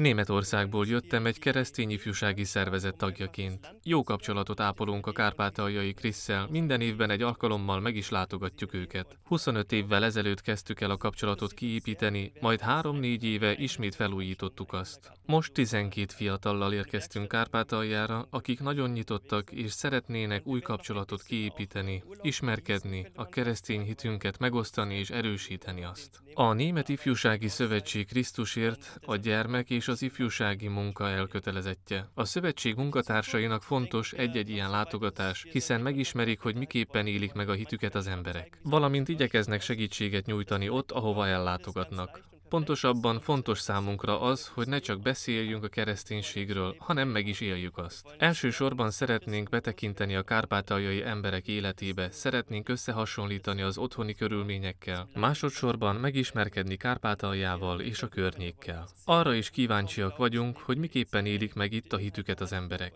Németországból jöttem egy keresztény ifjúsági szervezet tagjaként. Jó kapcsolatot ápolunk a kárpátaljai Krisszel, minden évben egy alkalommal meg is látogatjuk őket. 25 évvel ezelőtt kezdtük el a kapcsolatot kiépíteni, majd 3-4 éve ismét felújítottuk azt. Most 12 fiatallal érkeztünk Kárpátaljára, akik nagyon nyitottak és szeretnének új kapcsolatot kiépíteni, ismerkedni, a keresztény hitünket megosztani és erősíteni azt. A Német Ifjúsági Szövetség Krisztusért, a gyermek és az ifjúsági munka elkötelezettje. A szövetség munkatársainak fontos egy-egy ilyen látogatás, hiszen megismerik, hogy miképpen élik meg a hitüket az emberek. Valamint igyekeznek segítséget nyújtani ott, ahova ellátogatnak. Pontosabban fontos számunkra az, hogy ne csak beszéljünk a kereszténységről, hanem meg is éljük azt. Elsősorban szeretnénk betekinteni a kárpátaljai emberek életébe, szeretnénk összehasonlítani az otthoni körülményekkel, másodszorban megismerkedni Kárpátaljával és a környékkel. Arra is kíváncsiak vagyunk, hogy miképpen élik meg itt a hitüket az emberek.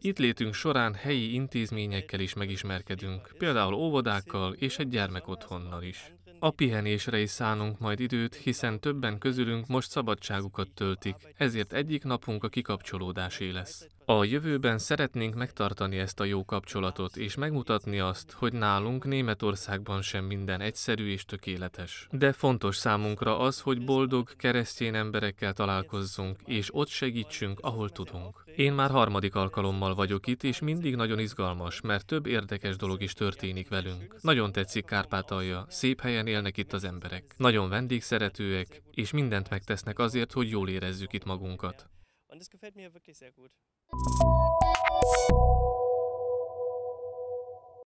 Itt létünk során helyi intézményekkel is megismerkedünk, például óvodákkal és egy gyermekotthonnal is. A pihenésre is szánunk majd időt, hiszen többen közülünk most szabadságukat töltik, ezért egyik napunk a kikapcsolódásé lesz. A jövőben szeretnénk megtartani ezt a jó kapcsolatot, és megmutatni azt, hogy nálunk Németországban sem minden egyszerű és tökéletes. De fontos számunkra az, hogy boldog keresztény emberekkel találkozzunk, és ott segítsünk, ahol tudunk. Én már harmadik alkalommal vagyok itt, és mindig nagyon izgalmas, mert több érdekes dolog is történik velünk. Nagyon tetszik Kárpátalja, szép helyen élnek itt az emberek. Nagyon vendégszeretőek, és mindent megtesznek azért, hogy jól érezzük itt magunkat. Und das gefällt mir wirklich sehr gut.